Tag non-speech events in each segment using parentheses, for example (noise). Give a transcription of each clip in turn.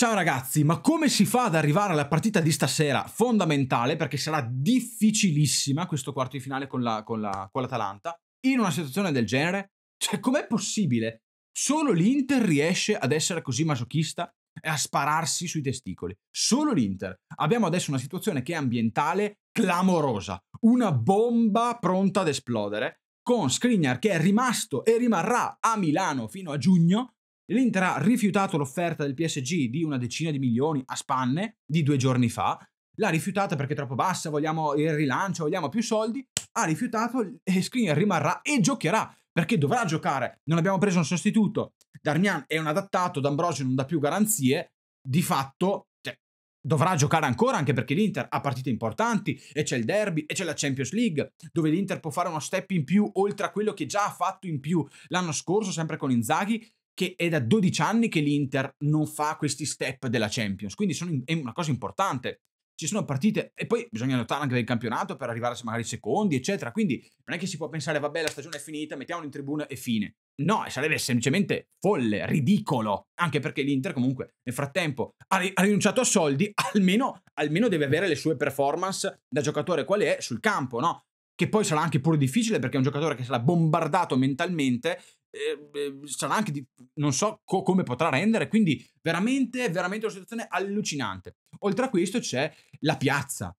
Ciao ragazzi, ma come si fa ad arrivare alla partita di stasera? Fondamentale perché sarà difficilissima questo quarto di finale con, la, con, la, con l'Atalanta. In una situazione del genere, cioè com'è possibile? Solo l'Inter riesce ad essere così masochista e a spararsi sui testicoli. Solo l'Inter. Abbiamo adesso una situazione che è ambientale clamorosa, una bomba pronta ad esplodere, con Skriniar che è rimasto e rimarrà a Milano fino a giugno L'Inter ha rifiutato l'offerta del PSG di una decina di milioni a spanne di due giorni fa, l'ha rifiutata perché è troppo bassa, vogliamo il rilancio, vogliamo più soldi, ha rifiutato e Skriniar rimarrà e giocherà perché dovrà giocare. Non abbiamo preso un sostituto. Darmian è un adattato, D'Ambrosio non dà più garanzie. Di fatto, cioè, dovrà giocare ancora anche perché l'Inter ha partite importanti e c'è il derby e c'è la Champions League, dove l'Inter può fare uno step in più oltre a quello che già ha fatto in più l'anno scorso, sempre con Inzaghi, che è da 12 anni che l'Inter non fa questi step della Champions, quindi in, è una cosa importante. Ci sono partite, e poi bisogna notare anche del campionato per arrivare magari secondi, eccetera. Quindi non è che si può pensare, vabbè, la stagione è finita, mettiamolo in tribuna e fine. No, sarebbe semplicemente folle, ridicolo, anche perché l'Inter comunque nel frattempo ha, ri- ha rinunciato a soldi, (laughs) almeno, almeno, deve avere le sue performance da giocatore quale è sul campo, no? Che poi sarà anche pure difficile perché è un giocatore che sarà bombardato mentalmente sarà anche di, non so co- come potrà rendere, quindi veramente, veramente una situazione allucinante. Oltre a questo c'è la piazza.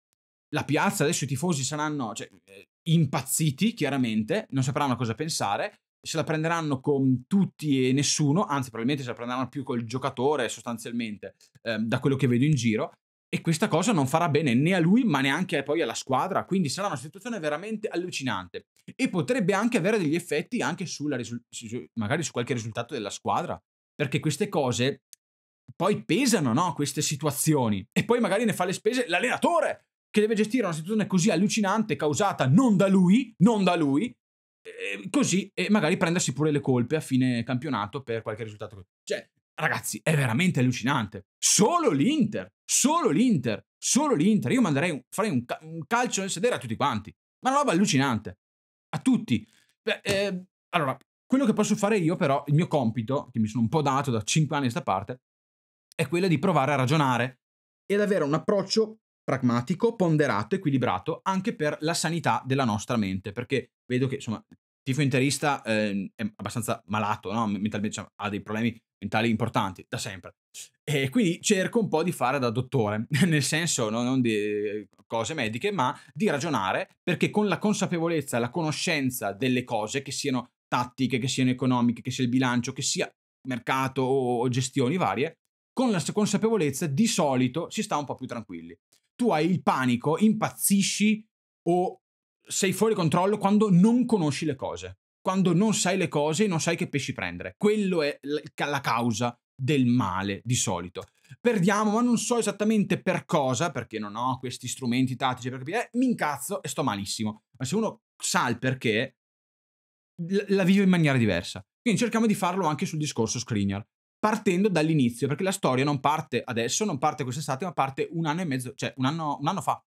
La piazza, adesso i tifosi saranno cioè, eh, impazziti, chiaramente, non sapranno cosa pensare, se la prenderanno con tutti e nessuno, anzi probabilmente se la prenderanno più col giocatore sostanzialmente, eh, da quello che vedo in giro, e questa cosa non farà bene né a lui ma neanche poi alla squadra, quindi sarà una situazione veramente allucinante e potrebbe anche avere degli effetti anche sulla risul- magari su qualche risultato della squadra, perché queste cose poi pesano, no? Queste situazioni. E poi magari ne fa le spese l'allenatore, che deve gestire una situazione così allucinante causata non da lui, non da lui, eh, così, e magari prendersi pure le colpe a fine campionato per qualche risultato. Cioè, ragazzi, è veramente allucinante. Solo l'Inter, solo l'Inter, solo l'Inter. Io manderei farei un, ca- un calcio nel sedere a tutti quanti. Ma una roba allucinante a tutti. Beh, eh, allora, quello che posso fare io però, il mio compito, che mi sono un po' dato da 5 anni a questa parte, è quello di provare a ragionare e ad avere un approccio pragmatico, ponderato, equilibrato anche per la sanità della nostra mente, perché vedo che insomma il tifo interista eh, è abbastanza malato, no? mentalmente cioè, ha dei problemi mentali importanti da sempre. E quindi cerco un po' di fare da dottore, (laughs) nel senso no, non di eh, cose mediche, ma di ragionare perché con la consapevolezza, la conoscenza delle cose, che siano tattiche, che siano economiche, che sia il bilancio, che sia mercato o gestioni varie, con la consapevolezza di solito si sta un po' più tranquilli. Tu hai il panico, impazzisci o sei fuori controllo quando non conosci le cose, quando non sai le cose e non sai che pesci prendere. Quello è la causa del male di solito. Perdiamo, ma non so esattamente per cosa, perché non ho questi strumenti tattici per capire, eh, mi incazzo e sto malissimo. Ma se uno sa il perché, la vive in maniera diversa. Quindi cerchiamo di farlo anche sul discorso Screener, partendo dall'inizio, perché la storia non parte adesso, non parte quest'estate, ma parte un anno e mezzo, cioè un anno, un anno fa,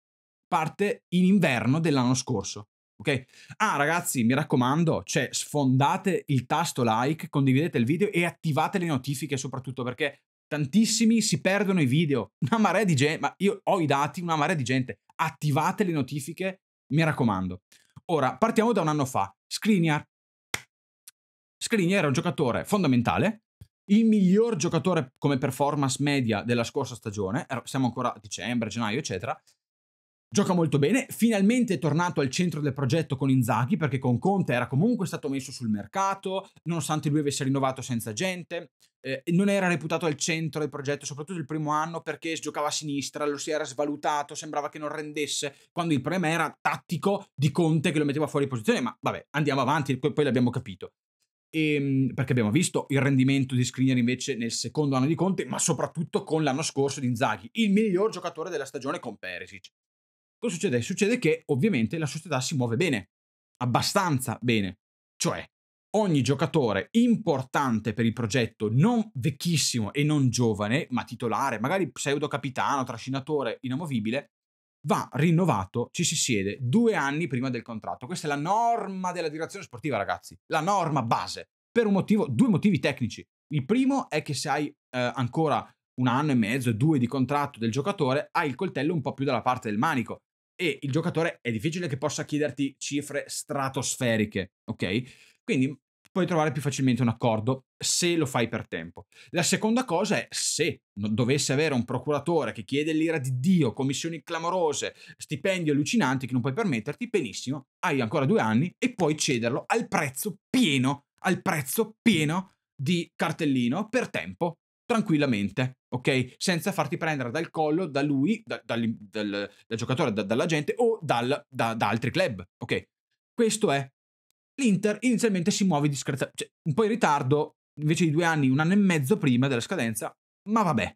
parte in inverno dell'anno scorso ok? Ah ragazzi, mi raccomando, cioè sfondate il tasto like, condividete il video e attivate le notifiche soprattutto perché tantissimi si perdono i video, (laughs) una marea di gente, ma io ho i dati, una marea di gente, attivate le notifiche, mi raccomando. Ora, partiamo da un anno fa, Skriniar. Skriniar era un giocatore fondamentale, il miglior giocatore come performance media della scorsa stagione, siamo ancora a dicembre, gennaio, eccetera, Gioca molto bene, finalmente è tornato al centro del progetto con Inzaghi perché con Conte era comunque stato messo sul mercato, nonostante lui avesse rinnovato senza gente, eh, non era reputato al centro del progetto, soprattutto il primo anno perché giocava a sinistra, lo si era svalutato, sembrava che non rendesse, quando il problema era tattico di Conte che lo metteva fuori posizione, ma vabbè, andiamo avanti, poi, poi l'abbiamo capito. E, ehm, perché abbiamo visto il rendimento di Screener invece nel secondo anno di Conte, ma soprattutto con l'anno scorso di Inzaghi, il miglior giocatore della stagione con Perisic. Cosa succede? Succede che ovviamente la società si muove bene, abbastanza bene. Cioè, ogni giocatore importante per il progetto, non vecchissimo e non giovane, ma titolare, magari pseudo capitano, trascinatore, inamovibile, va rinnovato, ci si siede due anni prima del contratto. Questa è la norma della direzione sportiva, ragazzi, la norma base, per un motivo, due motivi tecnici. Il primo è che se hai eh, ancora un anno e mezzo, due di contratto del giocatore, hai il coltello un po' più dalla parte del manico e il giocatore è difficile che possa chiederti cifre stratosferiche, ok? Quindi puoi trovare più facilmente un accordo se lo fai per tempo. La seconda cosa è se dovesse avere un procuratore che chiede l'ira di Dio, commissioni clamorose, stipendi allucinanti che non puoi permetterti, benissimo, hai ancora due anni e puoi cederlo al prezzo pieno, al prezzo pieno di cartellino per tempo, tranquillamente ok? Senza farti prendere dal collo da lui, da, dal, dal, dal, giocatore, da, dalla gente o dal, da, da, altri club, ok? Questo è. L'Inter inizialmente si muove discretamente, cioè, un po' in ritardo, invece di due anni, un anno e mezzo prima della scadenza, ma vabbè.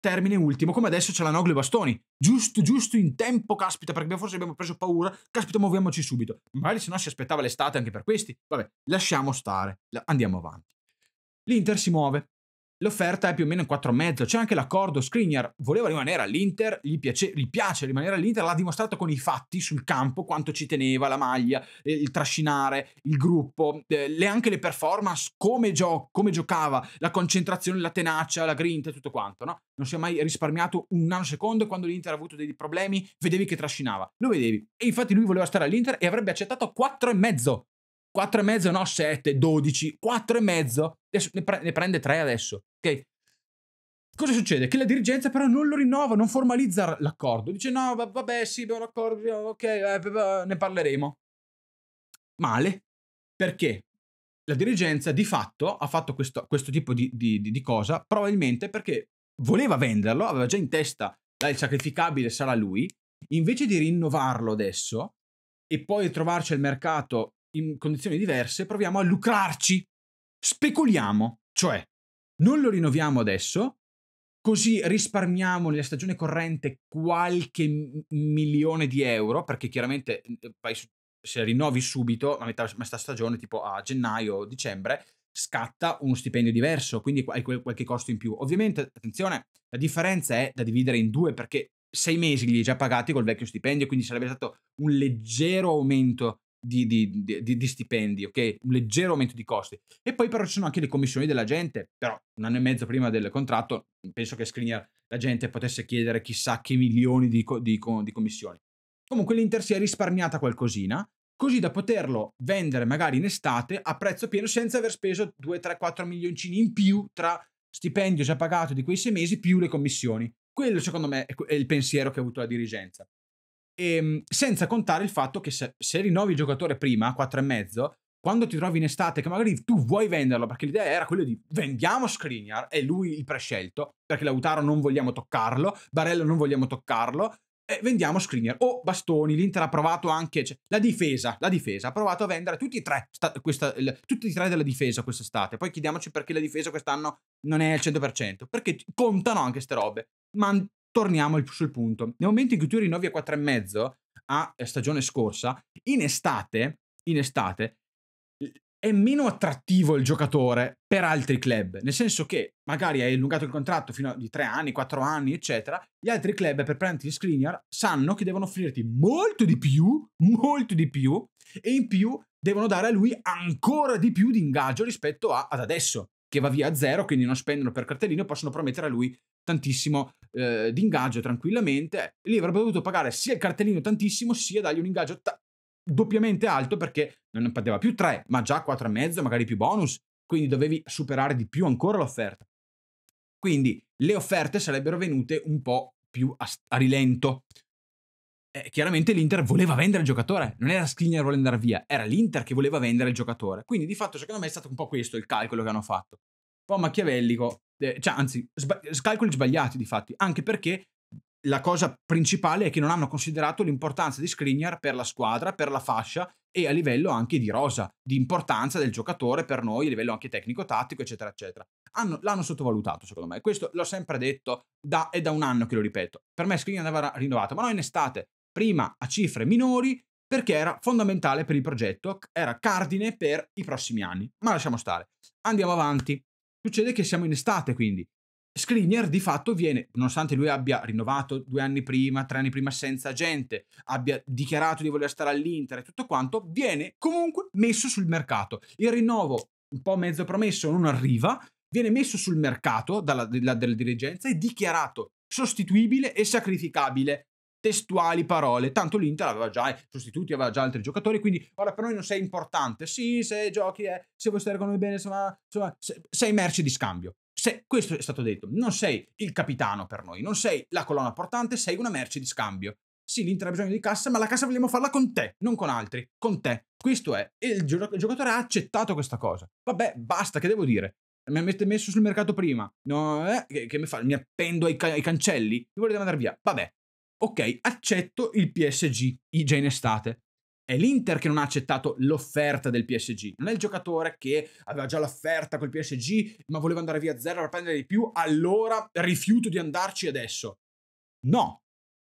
Termine ultimo, come adesso c'è la Noglu Bastoni, giusto, giusto in tempo, caspita, perché forse abbiamo preso paura, caspita, muoviamoci subito. Magari se no si aspettava l'estate anche per questi, vabbè, lasciamo stare, andiamo avanti. L'Inter si muove, L'offerta è più o meno in 4,5. C'è anche l'accordo. Skriniar voleva rimanere all'Inter, gli piace, gli piace, rimanere all'Inter, l'ha dimostrato con i fatti sul campo quanto ci teneva la maglia, eh, il trascinare, il gruppo, eh, le, anche le performance, come, gio- come giocava, la concentrazione, la tenacia, la grinta e tutto quanto. No? Non si è mai risparmiato un nanosecondo e quando l'Inter ha avuto dei problemi vedevi che trascinava. Lo vedevi. E infatti lui voleva stare all'Inter e avrebbe accettato 4,5 e mezzo, no, 7, 12, 4,5. Adesso ne, pre ne prende 3 adesso. Ok? Cosa succede? Che la dirigenza però non lo rinnova, non formalizza l'accordo. Dice no, vabbè, sì, abbiamo un accordo, ok, eh, ne parleremo. Male. Perché? La dirigenza di fatto ha fatto questo, questo tipo di, di, di, cosa probabilmente perché voleva venderlo, aveva già in testa dai, il sacrificabile sarà lui, invece di rinnovarlo adesso e poi trovarci al mercato in condizioni diverse, proviamo a lucrarci. Speculiamo, cioè non lo rinnoviamo adesso, così risparmiamo nella stagione corrente qualche milione di euro, perché chiaramente se rinnovi subito, a metà ma stagione, tipo a gennaio o dicembre, scatta uno stipendio diverso, quindi hai qualche costo in più. Ovviamente, attenzione, la differenza è da dividere in due perché sei mesi li hai già pagati col vecchio stipendio, quindi sarebbe stato un leggero aumento di, di, di, di, stipendi, ok? Un leggero aumento di costi. E poi però ci sono anche le commissioni della gente, però un anno e mezzo prima del contratto penso che Skriniar la gente potesse chiedere chissà che milioni di, di commissioni. Comunque l'Inter si è risparmiata qualcosina, così da poterlo vendere magari in estate a prezzo pieno senza aver speso 2, 3, 4 milioncini in più tra stipendio già pagato di quei sei mesi più le commissioni. Quello secondo me è il pensiero che ha avuto la dirigenza. E, ehm, senza contare il fatto che se, se rinnovi il giocatore prima, e mezzo, quando ti trovi in estate che magari tu vuoi venderlo, perché l'idea era quella di vendiamo Skriniar, è lui il prescelto, perché Lautaro non vogliamo toccarlo, Barello non vogliamo toccarlo, e vendiamo Skriniar. O Bastoni, l'Inter ha provato anche, cioè, la difesa, la difesa, ha provato a vendere tutti e tre, sta, questa, il, tutti e tre della difesa quest'estate. Poi chiediamoci perché la difesa quest'anno non è al 100%, perché contano anche queste robe. Man- torniamo sul punto. Nel momento in cui tu rinnovi a 4,5 a eh, stagione scorsa, in estate, in estate è meno attrattivo il giocatore per altri club, nel senso che magari hai allungato il contratto fino a di 3 anni, 4 anni, eccetera, gli altri club per prenderti in screener sanno che devono offrirti molto di più, molto di più, e in più devono dare a lui ancora di più di ingaggio rispetto a, ad adesso, che va via a zero, quindi non spendono per cartellino e possono promettere a lui tantissimo eh, di ingaggio tranquillamente, lì avrebbe dovuto pagare sia il cartellino tantissimo, sia dargli un ingaggio ta- doppiamente alto perché non pagava più 3, ma già 4,5, magari più bonus, quindi dovevi superare di più ancora l'offerta. Quindi le offerte sarebbero venute un po' più a, a rilento. Eh, chiaramente l'Inter voleva vendere il giocatore, non era Skriniar che voleva andare via, era l'Inter che voleva vendere il giocatore. Quindi di fatto secondo me è stato un po' questo il calcolo che hanno fatto po' machiavellico, eh, cioè anzi, sba- calcoli sbagliati di fatti, anche perché la cosa principale è che non hanno considerato l'importanza di Skriniar per la squadra, per la fascia e a livello anche di rosa, di importanza del giocatore per noi, a livello anche tecnico-tattico, eccetera, eccetera. Hanno, l'hanno sottovalutato, secondo me. Questo l'ho sempre detto, da, è da un anno che lo ripeto. Per me Skriniar andava rinnovato, ma noi in estate, prima a cifre minori, perché era fondamentale per il progetto, era cardine per i prossimi anni. Ma lasciamo stare. Andiamo avanti. Succede che siamo in estate, quindi. Skriniar di fatto viene, nonostante lui abbia rinnovato due anni prima, tre anni prima senza gente, abbia dichiarato di voler stare all'Inter e tutto quanto, viene comunque messo sul mercato. Il rinnovo, un po' mezzo promesso, non arriva, viene messo sul mercato dalla, dalla, dalla dirigenza e dichiarato sostituibile e sacrificabile testuali parole, tanto l'Inter aveva già eh, sostituti, aveva già altri giocatori, quindi ora per noi non sei importante, sì, se giochi, eh, se vuoi stare con noi bene, insomma, insomma sei merce di scambio. Se, questo è stato detto, non sei il capitano per noi, non sei la colonna portante, sei una merce di scambio. Sì, l'Inter ha bisogno di cassa, ma la cassa vogliamo farla con te, non con altri, con te. Questo è. E il, gioc- il giocatore ha accettato questa cosa. Vabbè, basta, che devo dire? Mi avete messo sul mercato prima, no, eh, che, che mi, fa, mi appendo ai, ca- ai cancelli? Mi volete mandare via? Vabbè, ok, accetto il PSG già in estate. È l'Inter che non ha accettato l'offerta del PSG. Non è il giocatore che aveva già l'offerta col PSG, ma voleva andare via a zero per prendere di più, allora rifiuto di andarci adesso. No,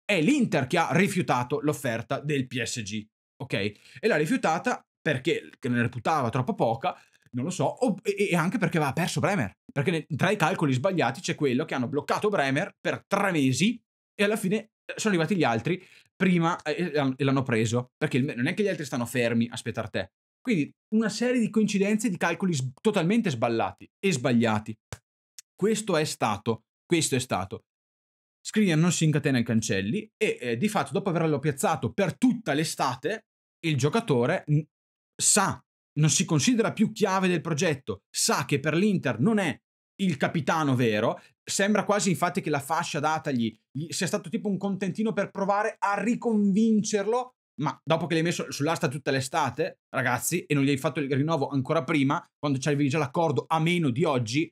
è l'Inter che ha rifiutato l'offerta del PSG, ok? E l'ha rifiutata perché ne reputava troppo poca, non lo so, e anche perché aveva perso Bremer. Perché tra i calcoli sbagliati c'è quello che hanno bloccato Bremer per tre mesi e alla fine sono arrivati gli altri prima e l'hanno preso, perché non è che gli altri stanno fermi a aspettare te. Quindi una serie di coincidenze, di calcoli s- totalmente sballati e sbagliati. Questo è stato, questo è stato. Skriniar non si incatena ai cancelli e eh, di fatto dopo averlo piazzato per tutta l'estate, il giocatore n- sa, non si considera più chiave del progetto, sa che per l'Inter non è il capitano vero. Sembra quasi infatti che la fascia datagli sia stato tipo un contentino per provare a riconvincerlo, ma dopo che l'hai messo sull'asta tutta l'estate, ragazzi, e non gli hai fatto il rinnovo ancora prima, quando c'è già l'accordo a meno di oggi,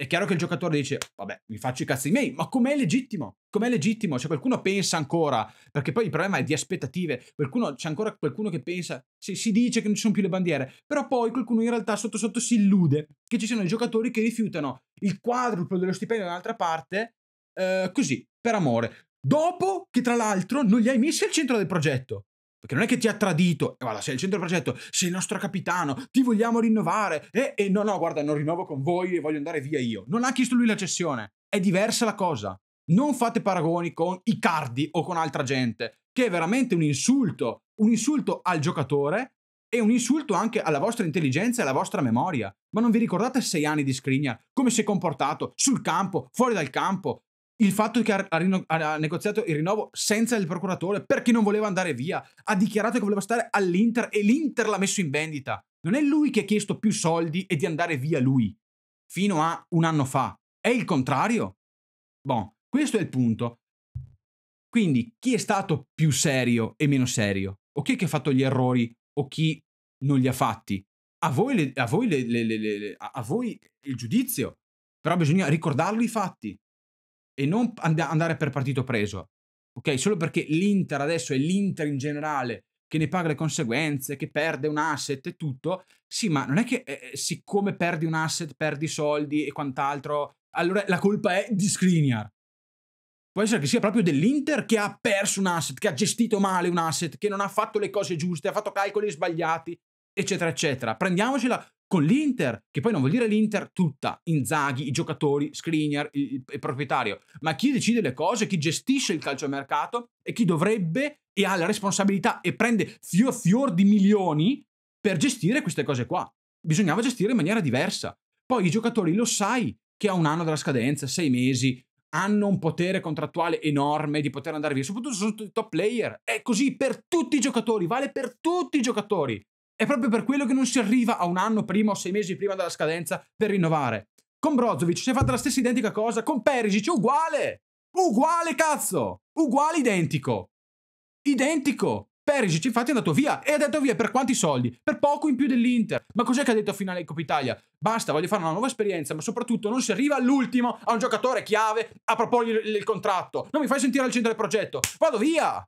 è chiaro che il giocatore dice, vabbè, mi faccio i cazzi miei, ma com'è legittimo? Com'è legittimo? Cioè qualcuno pensa ancora, perché poi il problema è di aspettative, qualcuno, c'è ancora qualcuno che pensa, si, si dice che non ci sono più le bandiere, però poi qualcuno in realtà sotto sotto si illude che ci siano i giocatori che rifiutano il quadruplo dello stipendio da un'altra parte, eh, così, per amore. Dopo che tra l'altro non li hai messi al centro del progetto. Perché non è che ti ha tradito, e guarda, sei il centro progetto, sei il nostro capitano, ti vogliamo rinnovare, e, eh, e no, no, guarda, non rinnovo con voi e voglio andare via io. Non ha chiesto lui la cessione, è diversa la cosa. Non fate paragoni con i cardi o con altra gente, che è veramente un insulto, un insulto al giocatore e un insulto anche alla vostra intelligenza e alla vostra memoria. Ma non vi ricordate sei anni di Skriniar? Come si è comportato? Sul campo? Fuori dal campo? il fatto che ha, ha, ha, negoziato il rinnovo senza il procuratore perché non voleva andare via, ha dichiarato che voleva stare all'Inter e l'Inter l'ha messo in vendita. Non è lui che ha chiesto più soldi e di andare via lui, fino a un anno fa. È il contrario. Boh, questo è il punto. Quindi chi è stato più serio e meno serio? O chi è che ha fatto gli errori o chi non li ha fatti? A voi, le, a voi, le, le, a voi il giudizio, però bisogna ricordarlo i fatti e non and- andare per partito preso. Ok, solo perché l'Inter adesso è l'Inter in generale che ne paga le conseguenze, che perde un asset e tutto. Sì, ma non è che eh, eh siccome perdi un asset, perdi soldi e quant'altro, allora la colpa è di Skriniar. Può essere che sia proprio dell'Inter che ha perso un asset, che ha gestito male un asset, che non ha fatto le cose giuste, ha fatto calcoli sbagliati, eccetera, eccetera. Prendiamocela con l'Inter, che poi non vuol dire l'Inter tutta, Inzaghi, i giocatori, Skriniar, il, il proprietario, ma chi decide le cose, chi gestisce il calciomercato e chi dovrebbe e ha la responsabilità e prende fior fior di milioni per gestire queste cose qua. Bisognava gestire in maniera diversa. Poi i giocatori lo sai che a un anno dalla scadenza, sei mesi, hanno un potere contrattuale enorme di poter andare via, soprattutto sono top player. È così per tutti i giocatori, vale per tutti i giocatori. È proprio per quello che non si arriva a un anno prima o sei mesi prima della scadenza per rinnovare. Con Brozovic si è fatta la stessa identica cosa, con Perisic uguale! Uguale cazzo! Uguale identico! Identico! Perisic infatti è andato via e ha detto via per quanti soldi? Per poco in più dell'Inter. Ma cos'è che ha detto a finale di Coppa Italia? Basta, voglio fare una nuova esperienza, ma soprattutto non si arriva all'ultimo a un giocatore chiave a proporgli il, il contratto. Non mi fai sentire al centro del progetto. Vado via!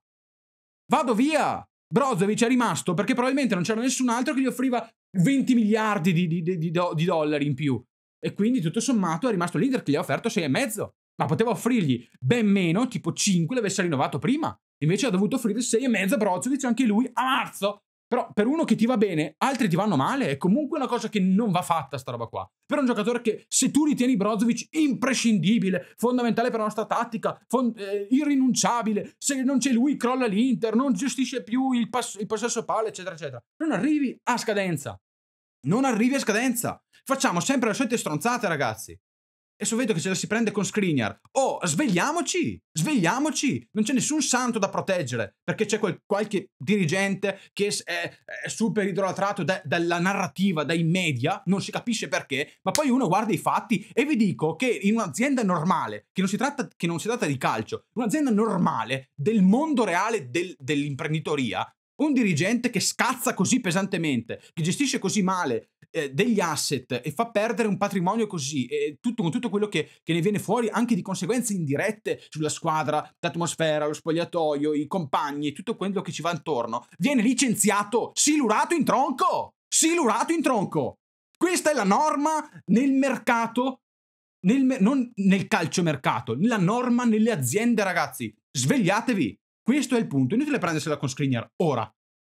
Vado via! Brozovic è rimasto perché probabilmente non c'era nessun altro che gli offriva 20 miliardi di, di, di, do, di dollari in più. E quindi tutto sommato è rimasto l'Inter che gli ha offerto 6,5. Ma poteva offrirgli ben meno, tipo 5, l'avesse rinnovato prima. Invece ha dovuto offrire 6,5 a Brozovic anche lui a marzo. Però per uno che ti va bene, altri ti vanno male, è comunque una cosa che non va fatta sta roba qua. Per un giocatore che se tu ritieni Brozovic imprescindibile, fondamentale per la nostra tattica, fond- eh, irrinunciabile, se non c'è lui crolla l'Inter, non gestisce più il, pass- il possesso palla, eccetera, eccetera. Non arrivi a scadenza. Non arrivi a scadenza. Facciamo sempre le solite stronzate, ragazzi. Adesso vedo che ce la si prende con Skriniar. Oh, svegliamoci! Svegliamoci! Non c'è nessun santo da proteggere, perché c'è quel, qualche dirigente che è, è super idolatrato da, dalla narrativa, dai media, non si capisce perché, ma poi uno guarda i fatti e vi dico che in un'azienda normale, che non si tratta, non si tratta di calcio, un'azienda normale del mondo reale del, dell'imprenditoria, un dirigente che scazza così pesantemente, che gestisce così male eh, degli asset e fa perdere un patrimonio così, e tutto, con tutto quello che, che, ne viene fuori, anche di conseguenze indirette sulla squadra, l'atmosfera, lo spogliatoio, i compagni e tutto quello che ci va intorno, viene licenziato, silurato in tronco! Silurato in tronco! Questa è la norma nel mercato, nel, non nel calciomercato, la norma nelle aziende, ragazzi. Svegliatevi! Questo è il punto. Inutile prendersela con Skriniar ora.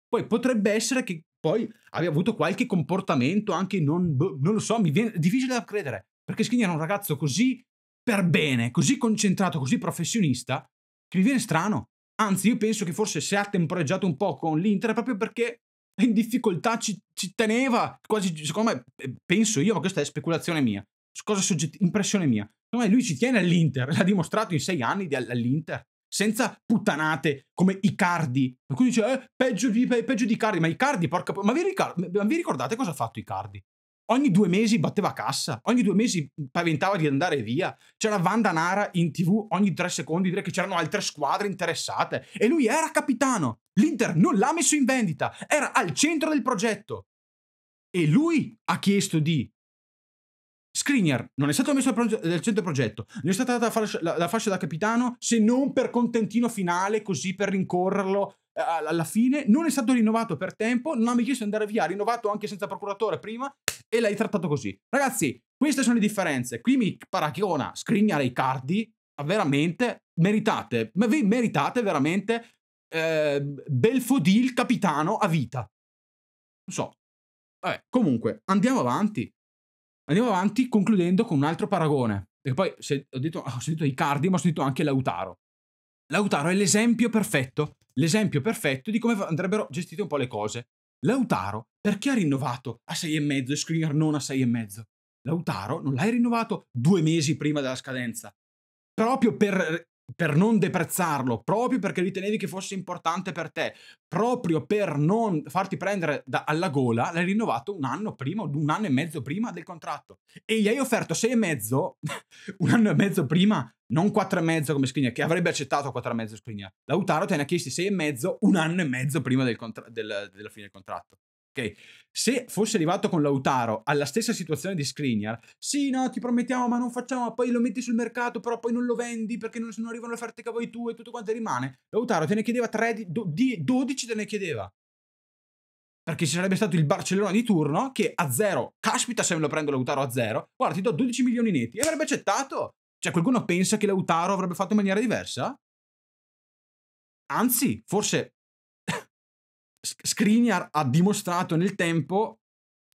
Poi potrebbe essere che poi abbia avuto qualche comportamento anche non, boh, non lo so, mi viene difficile da credere. Perché Skriniar è un ragazzo così per bene, così concentrato, così professionista, che mi viene strano. Anzi, io penso che forse se ha temporeggiato un po' con l'Inter è proprio perché è in difficoltà, ci, ci teneva, quasi, secondo me, eh, penso io, ma questa è speculazione mia, cosa soggetti- impressione mia. Secondo me lui ci tiene all'Inter, l'ha dimostrato in sei anni di, all'Inter senza puttanate come Icardi. Per cui dice, eh, peggio di, pe, peggio di Icardi, ma Icardi, porca... Ma vi, ricordo, ma vi ricordate cosa ha fatto Icardi? Ogni due mesi batteva cassa, ogni due mesi paventava di andare via. C'era Vanda Nara in tv ogni tre secondi dire che c'erano altre squadre interessate. E lui era capitano. L'Inter non l'ha messo in vendita, era al centro del progetto. E lui ha chiesto di Skriniar non è stato messo nel centro progetto, non è stata data fascia, la, la, fascia da capitano se non per contentino finale, così per rincorrerlo eh, alla fine. Non è stato rinnovato per tempo, non ha mai chiesto di andare via, ha rinnovato anche senza procuratore prima e l'hai trattato così. Ragazzi, queste sono le differenze. Qui mi paragona Skriniar e i cardi, veramente meritate, ma vi meritate veramente eh, Belfodil capitano a vita. Non so. Vabbè, comunque, andiamo avanti. Andiamo avanti concludendo con un altro paragone. Perché poi se, ho, detto, ho sentito Icardi, ma ho sentito anche Lautaro. Lautaro è l'esempio perfetto, l'esempio perfetto di come andrebbero gestite un po' le cose. Lautaro, perché ha rinnovato a 6,5 e Skriniar non a 6,5? Lautaro non l'hai rinnovato due mesi prima della scadenza, proprio per per non deprezzarlo, proprio perché ritenevi che fosse importante per te, proprio per non farti prendere da, alla gola, l'hai rinnovato un anno prima, un anno e mezzo prima del contratto. E gli hai offerto sei e mezzo, (laughs) un anno e mezzo prima, non quattro e mezzo come Skriniar, che avrebbe accettato quattro e mezzo Skriniar. Lautaro te ne ha chiesti sei e mezzo, un anno e mezzo prima del contra- del, della fine del contratto. Ok. Se fosse arrivato con Lautaro alla stessa situazione di Skriniar, sì, no, ti promettiamo, ma non facciamo, poi lo metti sul mercato, però poi non lo vendi perché non, non arrivano le offerte che vuoi tu e tutto quanto rimane. Lautaro te ne chiedeva 3, 12 te ne chiedeva. Perché ci sarebbe stato il Barcellona di turno che a zero, caspita se me lo prendo Lautaro a zero, guarda ti do 12 milioni netti e avrebbe accettato. Cioè qualcuno pensa che Lautaro avrebbe fatto in maniera diversa? Anzi, forse Skriniar ha dimostrato nel tempo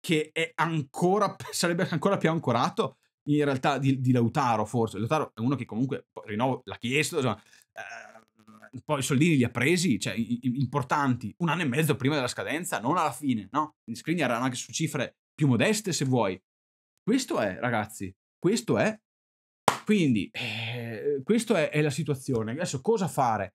che è ancora, sarebbe ancora più ancorato in realtà di, di, Lautaro forse. Lautaro è uno che comunque, rinnovo, l'ha chiesto, insomma, eh, poi i soldini li ha presi, cioè i, importanti, un anno e mezzo prima della scadenza, non alla fine, no? Quindi Skriniar erano anche su cifre più modeste se vuoi. Questo è, ragazzi, questo è. Quindi, eh, questa è, è la situazione. Adesso cosa fare?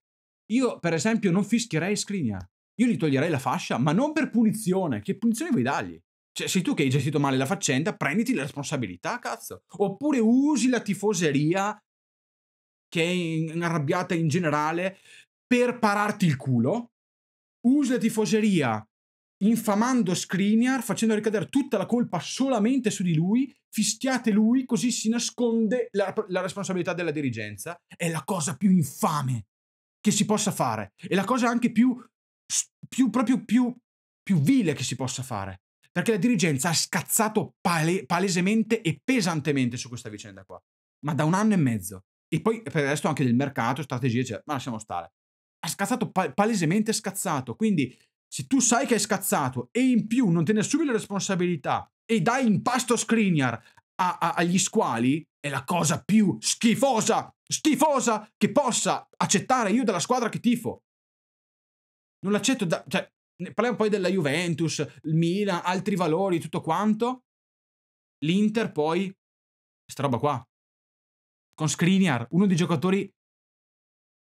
Io, per esempio, non fischierei Skriniar io gli toglierei la fascia, ma non per punizione. Che punizione vuoi dargli? Cioè, sei tu che hai gestito male la faccenda, prenditi la responsabilità, cazzo. Oppure usi la tifoseria, che è arrabbiata in generale, per pararti il culo. Usi la tifoseria infamando Skriniar, facendo ricadere tutta la colpa solamente su di lui, fischiate lui, così si nasconde la, la, responsabilità della dirigenza. È la cosa più infame che si possa fare. È la cosa anche più più, proprio più, più vile che si possa fare. Perché la dirigenza ha scazzato pale, palesemente e pesantemente su questa vicenda qua. Ma da un anno e mezzo. E poi per il resto anche del mercato, strategie, eccetera. Ma lasciamo stare. Ha scazzato palesemente scazzato. Quindi se tu sai che hai scazzato e in più non te ne assumi la responsabilità e dai in pasto Skriniar a, a, agli squali, è la cosa più schifosa, schifosa che possa accettare io della squadra che tifo. Non l'accetto da... Cioè, parliamo poi della Juventus, il Milan, altri valori, tutto quanto. L'Inter poi, questa roba qua, con Skriniar, uno dei giocatori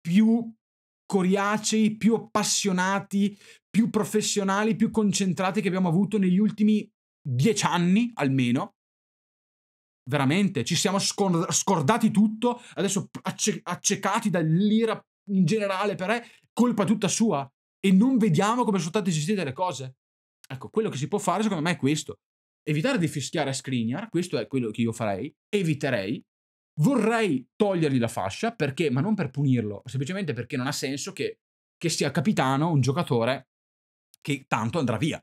più coriacei, più appassionati, più professionali, più concentrati che abbiamo avuto negli ultimi dieci anni almeno. Veramente, ci siamo scordati tutto, adesso acce- accecati dall'ira in generale però è colpa tutta sua e non vediamo come sono state gestite le cose. Ecco, quello che si può fare secondo me è questo. Evitare di fischiare a Skriniar, questo è quello che io farei, eviterei. Vorrei togliergli la fascia, perché, ma non per punirlo, semplicemente perché non ha senso che, che sia capitano un giocatore che tanto andrà via.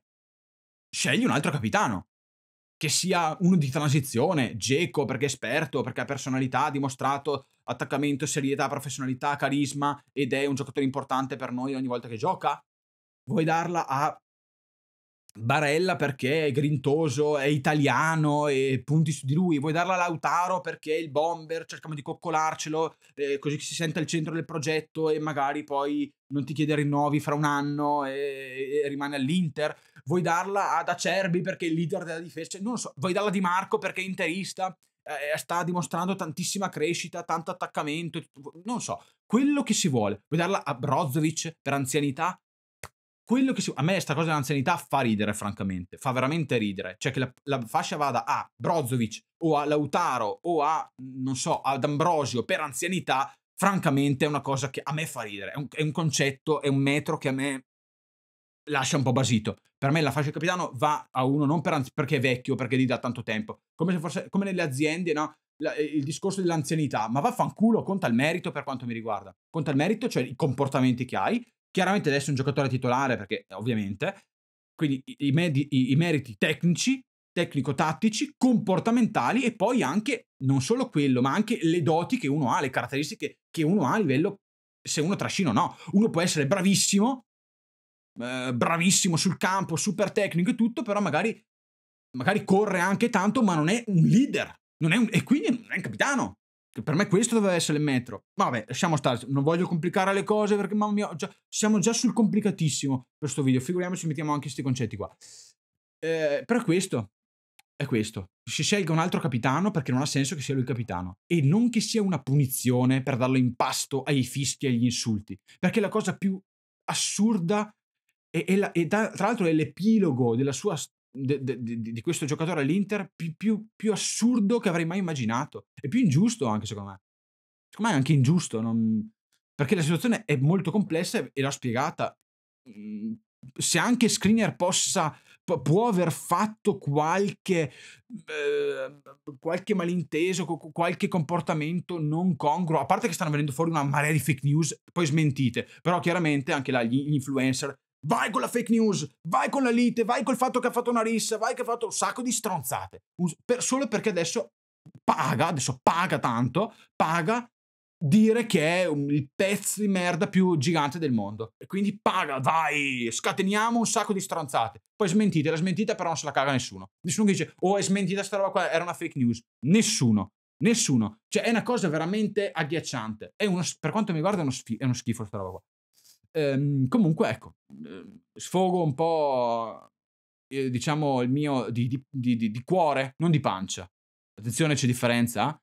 Scegli un altro capitano, che sia uno di transizione, geco perché è esperto, perché ha personalità, ha dimostrato attaccamento, serietà, professionalità, carisma ed è un giocatore importante per noi ogni volta che gioca? Vuoi darla a Barella perché è grintoso, è italiano e punti su di lui. Vuoi darla a Lautaro perché è il bomber, cerchiamo di coccolarcelo eh, così si sente al centro del progetto e magari poi non ti chiede rinnovi fra un anno e, e rimane all'Inter. Vuoi darla ad Acerbi perché è il leader della difesa. Cioè, non so, vuoi darla a Di Marco perché è interista. Eh, eh, sta dimostrando tantissima crescita, tanto attaccamento, non so, quello che si vuole. Vuoi darla a Brozovic per anzianità? Quello che si vuole. A me questa cosa dell'anzianità fa ridere, francamente, fa veramente ridere. Cioè che la, la fascia vada a Brozovic o a Lautaro o a, non so, ad Ambrosio per anzianità, francamente è una cosa che a me fa ridere, è un, è un, concetto, è un metro che a me lascia un po' basito. Per me la fascia del capitano va a uno non per anzi, perché è vecchio, perché lì da tanto tempo. Come se fosse, come nelle aziende, no? La, eh, il discorso dell'anzianità, ma vaffanculo, conta il merito per quanto mi riguarda. Conta il merito, cioè i comportamenti che hai. Chiaramente adesso è un giocatore titolare, perché eh, ovviamente. Quindi i, medi, i, i meriti tecnici, tecnico-tattici, comportamentali e poi anche, non solo quello, ma anche le doti che uno ha, le caratteristiche che uno ha a livello se uno trascina o no. Uno può essere bravissimo eh, bravissimo sul campo, super tecnico e tutto, però magari, magari, corre anche tanto, ma non è un leader. Non è un, e quindi non è un capitano. Che per me questo doveva essere il metro. Ma vabbè, lasciamo stare, non voglio complicare le cose perché mamma mia, già, siamo già sul complicatissimo per questo video, figuriamoci mettiamo anche questi concetti qua. Eh, però questo è questo. Si scelga un altro capitano perché non ha senso che sia lui il capitano. E non che sia una punizione per darlo in pasto ai fischi e agli insulti. Perché la cosa più assurda e, e, la, e da, tra l'altro è l'epilogo sua, de, de, de, di questo giocatore all'Inter più, più, più, assurdo che avrei mai immaginato. E più ingiusto anche, secondo me. Secondo me è anche ingiusto. Non... Perché la situazione è molto complessa e l'ho spiegata. Mm, se anche Screener possa, può aver fatto qualche, eh, qualche malinteso, qualche comportamento non congruo, a parte che stanno venendo fuori una marea di fake news, poi smentite, però chiaramente anche là gli influencer vai con la fake news, vai con la lite, vai col fatto che ha fatto una rissa, vai che ha fatto un sacco di stronzate, per, solo perché adesso paga, adesso paga tanto, paga dire che è il pezzo di merda più gigante del mondo. E quindi paga, dai, scateniamo un sacco di stronzate. Poi smentite, la smentita però non se la caga nessuno. Nessuno che dice, oh è smentita sta roba qua, era una fake news. Nessuno. Nessuno. Cioè, è una cosa veramente agghiacciante. Uno, per quanto mi riguarda, è uno, è uno schifo questa roba qua ehm, comunque, ecco, ehm, sfogo un po', eh, diciamo, il mio di, di, di, di, cuore, non di pancia. Attenzione, c'è differenza.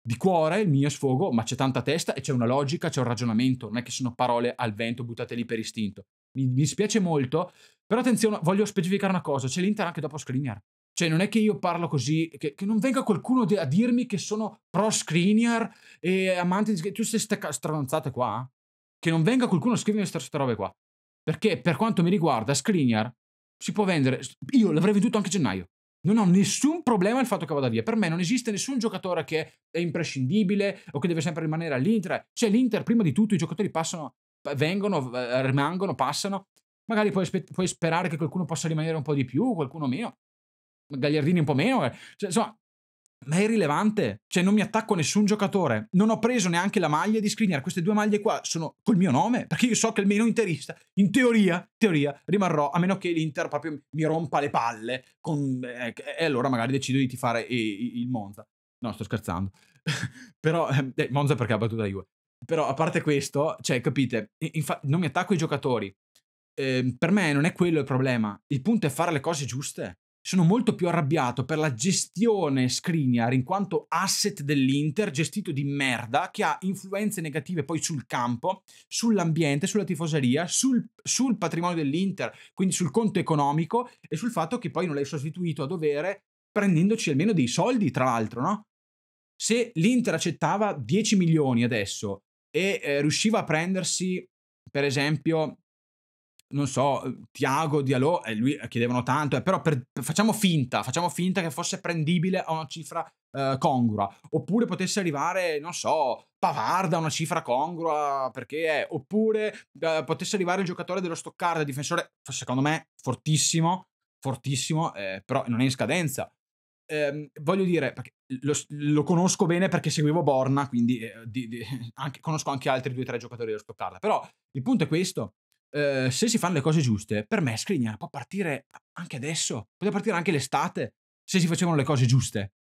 Di cuore il mio sfogo, ma c'è tanta testa e c'è una logica, c'è un ragionamento, non è che sono parole al vento buttate lì per istinto. Mi, mi dispiace molto, però attenzione, voglio specificare una cosa, c'è l'Inter anche dopo screener Cioè, non è che io parlo così, che, che non venga qualcuno a dirmi che sono pro screener e amante di... Tutte queste stronzate qua che non venga qualcuno a scrivere queste robe qua. Perché per quanto mi riguarda, Skriniar si può vendere. Io l'avrei venduto anche a gennaio. Non ho nessun problema il fatto che vada via. Per me non esiste nessun giocatore che è imprescindibile o che deve sempre rimanere all'Inter. Cioè l'Inter, prima di tutto, i giocatori passano, vengono, eh, rimangono, passano. Magari puoi, puoi sperare che qualcuno possa rimanere un po' di più, qualcuno meno. Gagliardini un po' meno. Eh. Cioè, insomma, ma è irrilevante. Cioè, non mi attacco a nessun giocatore. Non ho preso neanche la maglia di Skriniar. Queste due maglie qua sono col mio nome, perché io so che almeno interista, in teoria, teoria, rimarrò, a meno che l'Inter proprio mi rompa le palle, con, eh, e allora magari decido di tifare il Monza. No, sto scherzando. (laughs) Però, eh, eh, Monza perché ha battuto la Juve. Però, a parte questo, cioè, capite, infa- non mi attacco ai giocatori. Ehm, per me non è quello il problema. Il punto è fare le cose giuste sono molto più arrabbiato per la gestione Skriniar in quanto asset dell'Inter gestito di merda che ha influenze negative poi sul campo, sull'ambiente, sulla tifoseria, sul, sul patrimonio dell'Inter, quindi sul conto economico e sul fatto che poi non l'hai sostituito a dovere prendendoci almeno dei soldi, tra l'altro, no? Se l'Inter accettava 10 milioni adesso e eh, riusciva a prendersi, per esempio, non so, Tiago, Diallo, e eh, lui eh, chiedevano tanto, eh, però per, facciamo finta, facciamo finta che fosse prendibile a una cifra eh, congrua, oppure potesse arrivare, non so, Pavarda a una cifra congrua, perché è, oppure eh, potesse arrivare il giocatore dello Stoccarda, difensore, secondo me, fortissimo, fortissimo, eh, però non è in scadenza. Ehm, voglio dire, lo, lo, conosco bene perché seguivo Borna, quindi di, di, (laughs) anche, conosco anche altri due o tre giocatori dello Stoccarda, però il punto è questo, Ehm, se si fanno le cose giuste, per me Skriniar può partire anche adesso, poteva partire anche l'estate, se si facevano le cose giuste.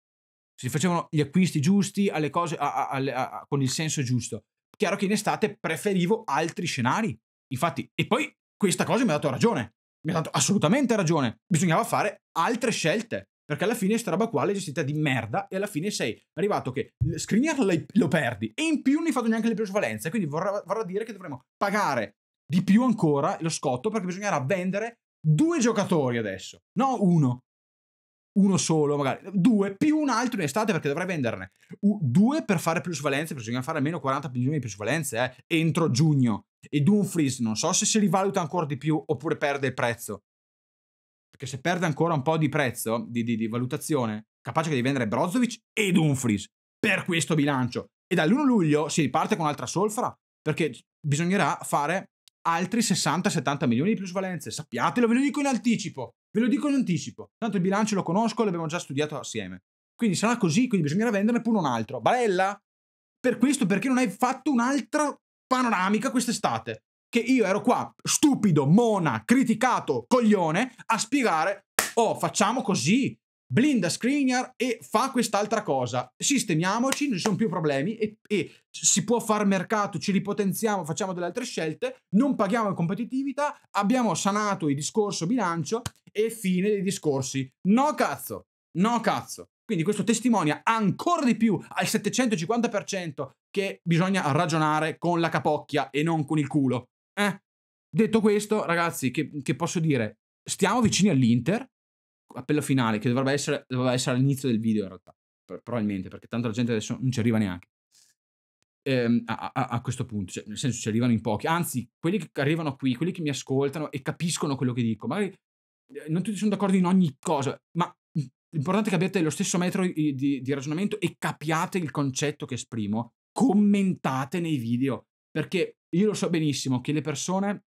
Se si facevano gli acquisti giusti, alle cose, a, a, a, con il senso giusto. Chiaro che in estate preferivo altri scenari. Infatti, e poi questa cosa mi ha dato ragione. Mi ha dato assolutamente ragione. Bisognava fare altre scelte. Perché alla fine sta roba qua l'hai gestita di merda e alla fine sei arrivato che Screener lo perdi e in più non hai fatto neanche le plusvalenze. Quindi vorrà, vorrà dire che dovremmo pagare di più ancora lo scotto perché bisognerà vendere due giocatori adesso, no uno. Uno solo, magari due, più un altro in estate perché dovrei venderne. U- due per fare plusvalenze, bisogna fare almeno 40 milioni di plusvalenze eh, entro giugno. E Dumfries non so se si rivaluta ancora di più oppure perde il prezzo. Perché se perde ancora un po' di prezzo, di, di, di valutazione, capace che di vendere Brozovic e Dumfries per questo bilancio. E dall'1 luglio si riparte con un'altra solfra perché bisognerà fare altri 60-70 milioni di plusvalenze. Sappiatelo, ve lo dico in anticipo. Ve lo dico in anticipo. Tanto il bilancio lo conosco, l'abbiamo già studiato assieme. Quindi sarà così, quindi bisognerà venderne pure un altro. Barella, per questo perché non hai fatto un'altra panoramica quest'estate? Che io ero qua, stupido, mona, criticato, coglione, a spiegare, oh, facciamo così, blinda Screener e fa quest'altra cosa. Sistemiamoci, non ci sono più problemi e, e, si può far mercato, ci ripotenziamo, facciamo delle altre scelte, non paghiamo in competitività, abbiamo sanato il discorso bilancio e fine dei discorsi. No cazzo, no cazzo. Quindi questo testimonia ancora di più al 750% che bisogna ragionare con la capocchia e non con il culo. Eh? Detto questo, ragazzi, che, che posso dire? Stiamo vicini all'Inter, appello finale, che dovrebbe essere, dovrebbe essere all'inizio del video in realtà, probabilmente, perché tanto la gente adesso non ci arriva neanche. Ehm, a, a, a, questo punto, cioè, nel senso ci arrivano in pochi, anzi, quelli che arrivano qui, quelli che mi ascoltano e capiscono quello che dico, magari eh, non tutti sono d'accordo in ogni cosa, ma l'importante è che abbiate lo stesso metro di, di, di ragionamento e capiate il concetto che esprimo, commentate nei video, perché io lo so benissimo che le persone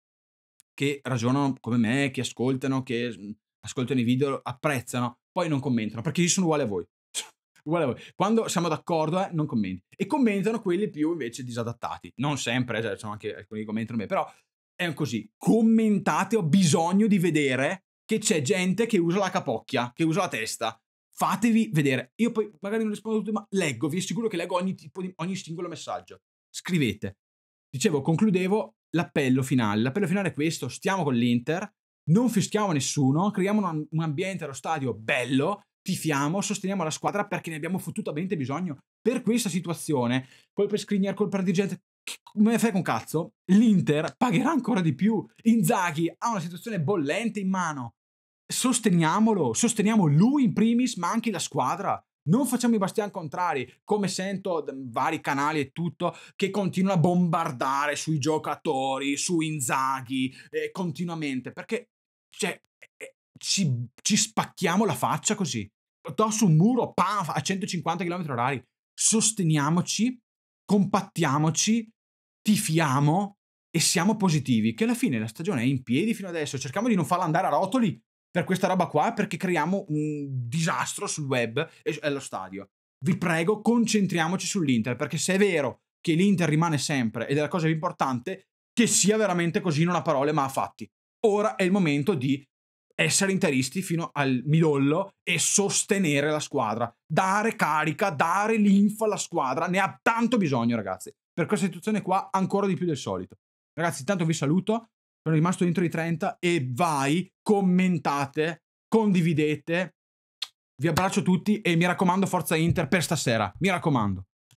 che ragionano come me, che ascoltano, che mhmm, ascoltano i video, apprezzano, poi non commentano, perché io sono uguale a voi. (laughs) uguale a voi. Quando siamo d'accordo, eh, non commenti. E commentano quelli più invece disadattati. Non sempre, cioè, sono anche alcuni che commentano me, però è così. Commentate, ho bisogno di vedere che c'è gente che usa la capocchia, che usa la testa. Fatevi vedere. Io poi magari non rispondo a tutti, ma leggo, vi assicuro che leggo ogni, tipo di, ogni singolo messaggio. Scrivete. Dicevo, concludevo l'appello finale. L'appello finale è questo, stiamo con l'Inter, non fischiamo nessuno, creiamo un, un ambiente allo stadio bello, tifiamo, sosteniamo la squadra perché ne abbiamo fottutamente bisogno. Per questa situazione, Poi per Skriniar, col per Digent, come fai con cazzo? L'Inter pagherà ancora di più. Inzaghi ha una situazione bollente in mano. Sosteniamolo, sosteniamo lui in primis, ma anche la squadra. Non facciamo i bastian contrari, come sento vari canali e tutto, che continuano a bombardare sui giocatori, su Inzaghi, eh, continuamente, perché cioè, eh, ci, ci, spacchiamo la faccia così. Do su un muro, pam, a 150 km/h. Sosteniamoci, compattiamoci, tifiamo e siamo positivi, che alla fine la stagione è in piedi fino adesso. Cerchiamo di non farla andare a rotoli per questa roba qua perché creiamo un disastro sul web e allo stadio. Vi prego, concentriamoci sull'Inter, perché se è vero che l'Inter rimane sempre ed è la cosa più importante, che sia veramente così, non a parole ma a fatti. Ora è il momento di essere interisti fino al midollo e sostenere la squadra, dare carica, dare linfa alla squadra, ne ha tanto bisogno ragazzi, per questa situazione qua ancora di più del solito. Ragazzi, intanto vi saluto, sono rimasto dentro i 30 e vai, commentate, condividete. Vi abbraccio tutti e mi raccomando forza Inter per stasera, mi raccomando.